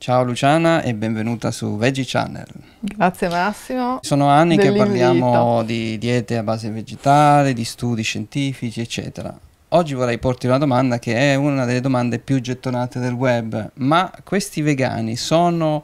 Ciao Luciana e benvenuta su Veggie Channel. Grazie Massimo. Sono anni che parliamo di diete a base vegetale, di studi scientifici, eccetera. Oggi vorrei porti una domanda che è una delle domande più gettonate del web, ma questi vegani sono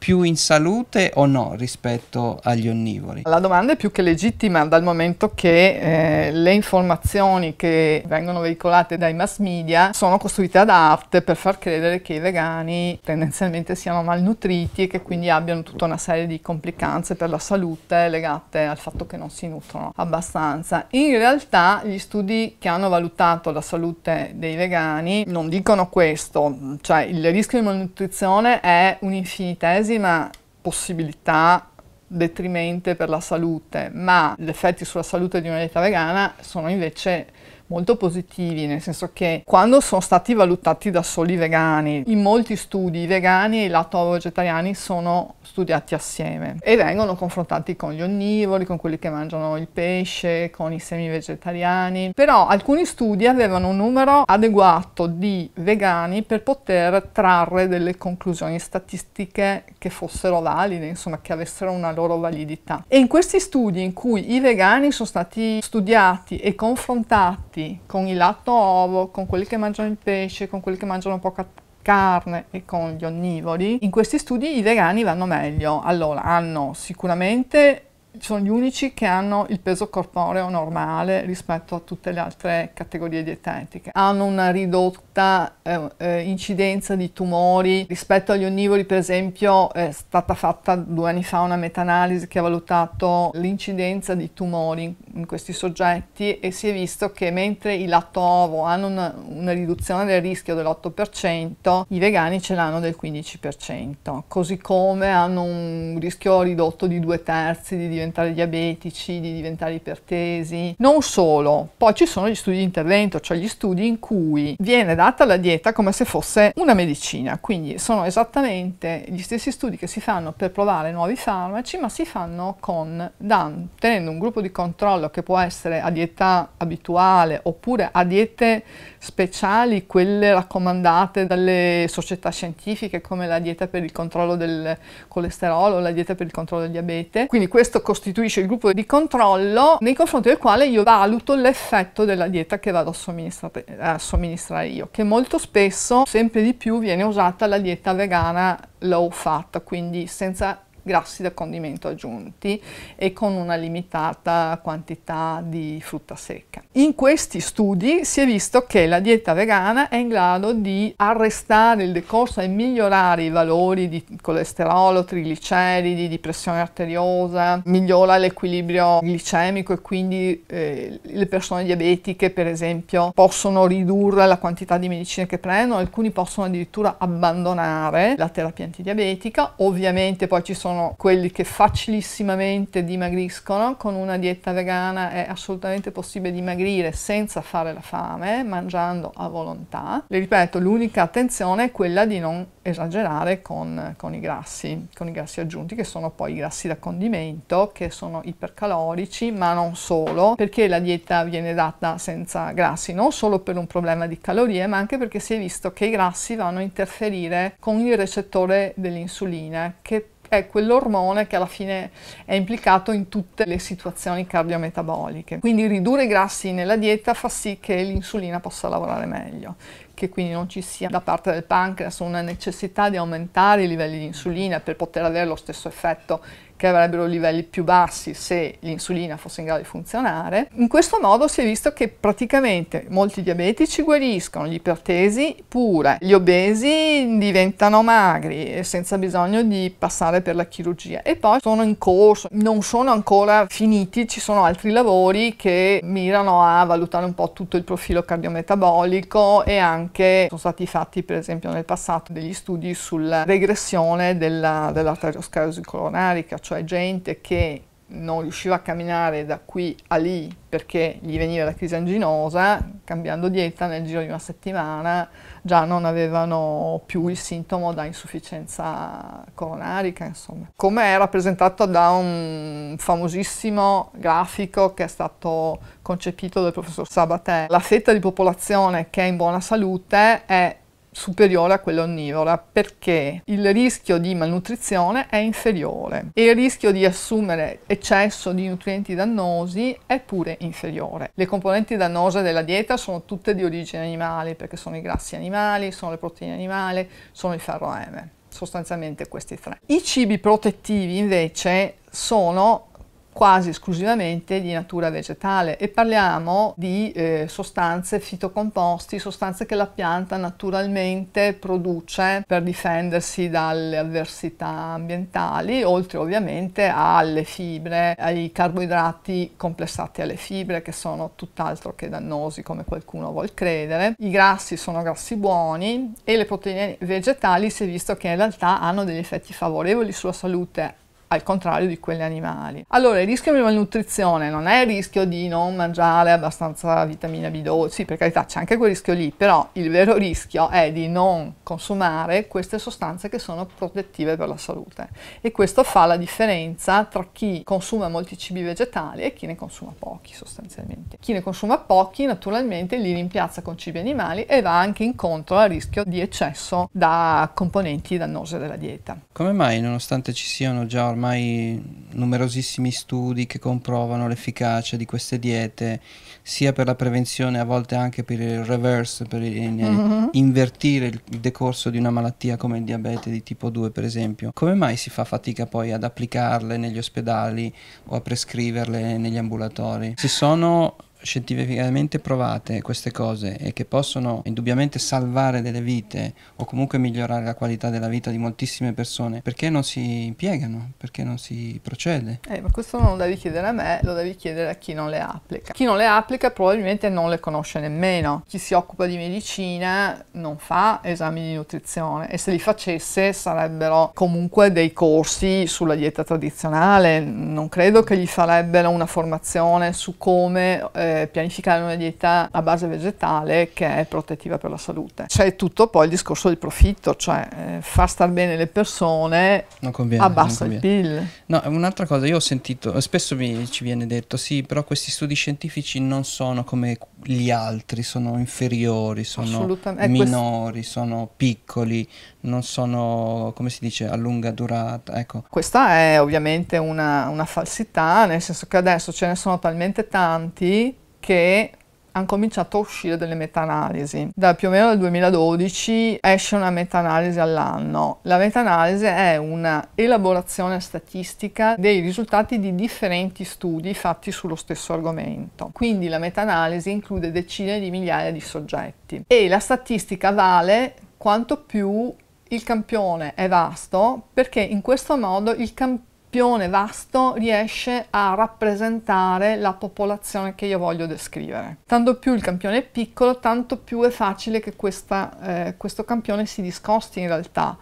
più in salute o no rispetto agli onnivori? La domanda è più che legittima dal momento che eh, le informazioni che vengono veicolate dai mass media sono costruite ad arte per far credere che i vegani tendenzialmente siano malnutriti e che quindi abbiano tutta una serie di complicanze per la salute legate al fatto che non si nutrono abbastanza. In realtà gli studi che hanno valutato la salute dei vegani non dicono questo, cioè il rischio di malnutrizione è un'infinitesima l'ennesima possibilità detrimente per la salute, ma gli effetti sulla salute di una dieta vegana sono invece molto positivi, nel senso che quando sono stati valutati da soli i vegani, in molti studi i vegani e i lato-vegetariani sono studiati assieme e vengono confrontati con gli onnivori, con quelli che mangiano il pesce, con i semi vegetariani, però alcuni studi avevano un numero adeguato di vegani per poter trarre delle conclusioni statistiche che fossero valide, insomma che avessero una loro validità. E in questi studi in cui i vegani sono stati studiati e confrontati tutti, con il latte ovo, con quelli che mangiano il pesce, con quelli che mangiano poca carne e con gli onnivori, in questi studi i vegani vanno meglio. Allora, hanno sicuramente sono gli unici che hanno il peso corporeo normale rispetto a tutte le altre categorie dietetiche. Hanno una ridotta eh, eh, incidenza di tumori rispetto agli onnivori, per esempio è stata fatta due anni fa una meta-analisi che ha valutato l'incidenza di tumori in questi soggetti e si è visto che mentre i lato ovo hanno una, una riduzione del rischio dell'8%, i vegani ce l'hanno del 15%, così come hanno un rischio ridotto di due terzi di diventare diabetici, di diventare ipertesi. Non solo, poi ci sono gli studi di intervento, cioè gli studi in cui viene data la dieta come se fosse una medicina, quindi sono esattamente gli stessi studi che si fanno per provare nuovi farmaci, ma si fanno con DAN, tenendo un gruppo di controllo che può essere a dieta abituale oppure a diete speciali, quelle raccomandate dalle società scientifiche come la dieta per il controllo del colesterolo, la dieta per il controllo del diabete. Quindi questo costituisce il gruppo di controllo nei confronti del quale io valuto l'effetto della dieta che vado a somministrare, eh, a somministrare io, che molto spesso sempre di più viene usata la dieta vegana low fat, quindi senza grassi da condimento aggiunti e con una limitata quantità di frutta secca. In questi studi si è visto che la dieta vegana è in grado di arrestare il decorso e migliorare i valori di colesterolo, trigliceridi, di pressione arteriosa, migliora l'equilibrio glicemico e quindi eh, le persone diabetiche per esempio possono ridurre la quantità di medicine che prendono, alcuni possono addirittura abbandonare la terapia antidiabetica, ovviamente poi ci sono sono quelli che facilissimamente dimagriscono, con una dieta vegana è assolutamente possibile dimagrire senza fare la fame, mangiando a volontà. Le ripeto, l'unica attenzione è quella di non esagerare con, con, i grassi, con i grassi aggiunti che sono poi i grassi da condimento, che sono ipercalorici, ma non solo, perché la dieta viene data senza grassi, non solo per un problema di calorie, ma anche perché si è visto che i grassi vanno a interferire con il recettore dell'insulina, che è quell'ormone che alla fine è implicato in tutte le situazioni cardiometaboliche. Quindi ridurre i grassi nella dieta fa sì che l'insulina possa lavorare meglio che quindi non ci sia da parte del pancreas una necessità di aumentare i livelli di insulina per poter avere lo stesso effetto che avrebbero livelli più bassi se l'insulina fosse in grado di funzionare. In questo modo si è visto che praticamente molti diabetici guariscono, gli ipertesi pure, gli obesi diventano magri senza bisogno di passare per la chirurgia e poi sono in corso, non sono ancora finiti, ci sono altri lavori che mirano a valutare un po' tutto il profilo cardiometabolico e anche anche, sono stati fatti per esempio nel passato degli studi sulla regressione della, dell'arterioschlerosi colonarica, cioè gente che non riusciva a camminare da qui a lì perché gli veniva la crisi anginosa, cambiando dieta nel giro di una settimana già non avevano più il sintomo da insufficienza coronarica, insomma. Come è rappresentato da un famosissimo grafico che è stato concepito dal professor Sabatè, la fetta di popolazione che è in buona salute è superiore a quella onnivora perché il rischio di malnutrizione è inferiore e il rischio di assumere eccesso di nutrienti dannosi è pure inferiore. Le componenti dannose della dieta sono tutte di origine animale perché sono i grassi animali, sono le proteine animali, sono il ferro M, sostanzialmente questi tre. I cibi protettivi invece sono quasi esclusivamente di natura vegetale e parliamo di eh, sostanze fitocomposti, sostanze che la pianta naturalmente produce per difendersi dalle avversità ambientali, oltre ovviamente alle fibre, ai carboidrati complessati alle fibre che sono tutt'altro che dannosi come qualcuno vuol credere. I grassi sono grassi buoni e le proteine vegetali si è visto che in realtà hanno degli effetti favorevoli sulla salute al contrario di quelli animali. Allora, il rischio di malnutrizione non è il rischio di non mangiare abbastanza vitamina B12, sì, per carità c'è anche quel rischio lì, però il vero rischio è di non consumare queste sostanze che sono protettive per la salute e questo fa la differenza tra chi consuma molti cibi vegetali e chi ne consuma pochi sostanzialmente. Chi ne consuma pochi naturalmente li rimpiazza con cibi animali e va anche incontro al rischio di eccesso da componenti dannose della dieta. Come mai nonostante ci siano già ormai ormai numerosissimi studi che comprovano l'efficacia di queste diete sia per la prevenzione a volte anche per il reverse, per il, mm -hmm. invertire il, il decorso di una malattia come il diabete di tipo 2 per esempio. Come mai si fa fatica poi ad applicarle negli ospedali o a prescriverle negli ambulatori? Ci sono scientificamente provate queste cose e che possono indubbiamente salvare delle vite o comunque migliorare la qualità della vita di moltissime persone, perché non si impiegano? Perché non si procede? Eh, ma questo non lo devi chiedere a me, lo devi chiedere a chi non le applica. Chi non le applica probabilmente non le conosce nemmeno. Chi si occupa di medicina non fa esami di nutrizione e se li facesse sarebbero comunque dei corsi sulla dieta tradizionale, non credo che gli farebbero una formazione su come... Eh, pianificare una dieta a base vegetale che è protettiva per la salute. C'è tutto poi il discorso del profitto, cioè eh, fa star bene le persone, non conviene, abbassa il PIL. No, un'altra cosa, io ho sentito, spesso mi, ci viene detto, sì, però questi studi scientifici non sono come gli altri, sono inferiori, sono eh, minori, questo... sono piccoli, non sono, come si dice, a lunga durata. Ecco. Questa è ovviamente una, una falsità, nel senso che adesso ce ne sono talmente tanti che hanno cominciato a uscire delle meta-analisi. Da più o meno del 2012 esce una meta-analisi all'anno. La meta-analisi è un'elaborazione statistica dei risultati di differenti studi fatti sullo stesso argomento. Quindi la meta-analisi include decine di migliaia di soggetti e la statistica vale quanto più il campione è vasto perché in questo modo il campione campione vasto riesce a rappresentare la popolazione che io voglio descrivere. Tanto più il campione è piccolo, tanto più è facile che questa, eh, questo campione si discosti in realtà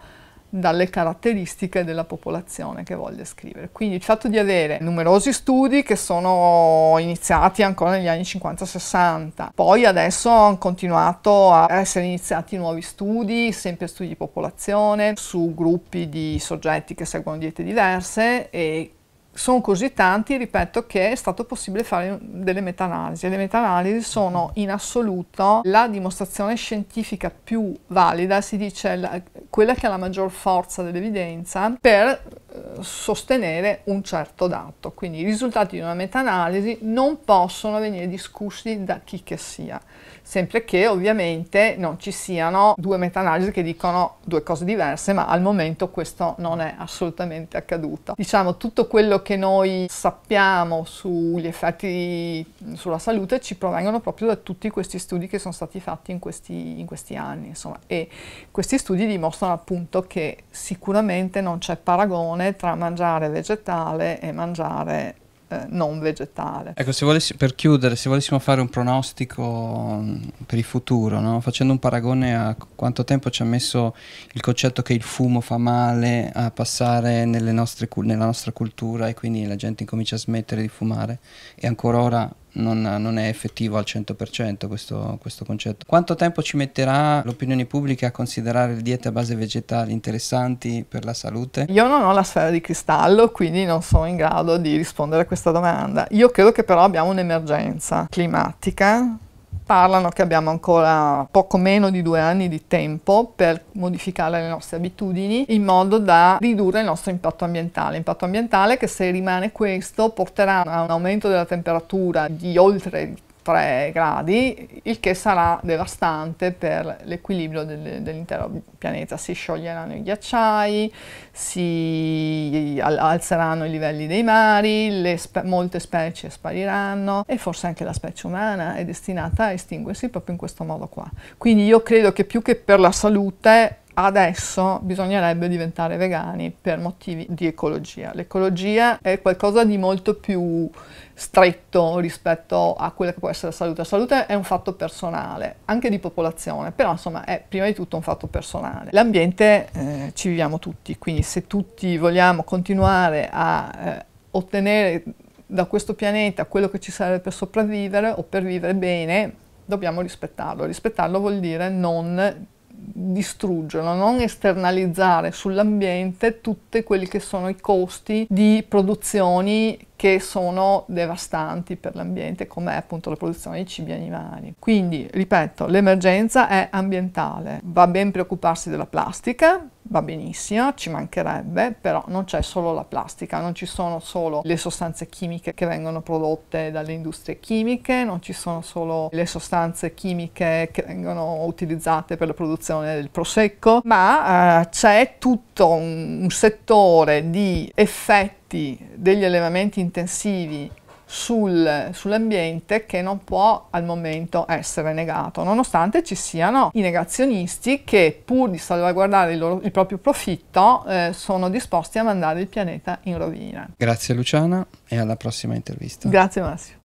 dalle caratteristiche della popolazione che voglio scrivere. Quindi il fatto di avere numerosi studi che sono iniziati ancora negli anni 50-60, poi adesso hanno continuato a essere iniziati nuovi studi, sempre studi di popolazione, su gruppi di soggetti che seguono diete diverse e sono così tanti, ripeto, che è stato possibile fare delle meta-analisi. Le meta-analisi sono in assoluto la dimostrazione scientifica più valida, si dice la, quella che ha la maggior forza dell'evidenza per sostenere un certo dato. Quindi i risultati di una meta-analisi non possono venire discussi da chi che sia, sempre che ovviamente non ci siano due meta-analisi che dicono due cose diverse, ma al momento questo non è assolutamente accaduto. Diciamo tutto quello che noi sappiamo sugli effetti sulla salute ci provengono proprio da tutti questi studi che sono stati fatti in questi, in questi anni, insomma, e questi studi dimostrano appunto che sicuramente non c'è paragone tra tra mangiare vegetale e mangiare eh, non vegetale. Ecco, se volessi, per chiudere, se volessimo fare un pronostico mm, per il futuro, no? facendo un paragone a quanto tempo ci ha messo il concetto che il fumo fa male a passare nostre, nella nostra cultura e quindi la gente incomincia a smettere di fumare e ancora ora non, non, è effettivo al 100% questo, questo, concetto. Quanto tempo ci metterà l'opinione pubblica a considerare le diete a base vegetali interessanti per la salute? Io non ho la sfera di cristallo, quindi non sono in grado di rispondere a questa domanda. Io credo che però abbiamo un'emergenza climatica parlano che abbiamo ancora poco meno di due anni di tempo per modificare le nostre abitudini in modo da ridurre il nostro impatto ambientale. Impatto ambientale che se rimane questo porterà a un aumento della temperatura di oltre 3 gradi, il che sarà devastante per l'equilibrio del, dell'intero pianeta. Si scioglieranno i ghiacciai, si alzeranno i livelli dei mari, spe molte specie spariranno e forse anche la specie umana è destinata a estinguersi proprio in questo modo qua. Quindi io credo che più che per la salute adesso bisognerebbe diventare vegani per motivi di ecologia. L'ecologia è qualcosa di molto più stretto rispetto a quella che può essere la salute. La salute è un fatto personale, anche di popolazione, però insomma è prima di tutto un fatto personale. L'ambiente eh, ci viviamo tutti, quindi se tutti vogliamo continuare a eh, ottenere da questo pianeta quello che ci serve per sopravvivere o per vivere bene, dobbiamo rispettarlo. Rispettarlo vuol dire non distruggono, non esternalizzare sull'ambiente tutti quelli che sono i costi di produzioni che sono devastanti per l'ambiente, come è appunto la produzione di cibi animali. Quindi, ripeto, l'emergenza è ambientale. Va ben preoccuparsi della plastica, va benissimo, ci mancherebbe, però non c'è solo la plastica, non ci sono solo le sostanze chimiche che vengono prodotte dalle industrie chimiche, non ci sono solo le sostanze chimiche che vengono utilizzate per la produzione del prosecco, ma eh, c'è tutto un, un settore di effetti effetti degli allevamenti intensivi sul, sull'ambiente che non può al momento essere negato, nonostante ci siano i negazionisti che pur di salvaguardare il, loro, il proprio profitto eh, sono disposti a mandare il pianeta in rovina. Grazie Luciana e alla prossima intervista. Grazie Massimo.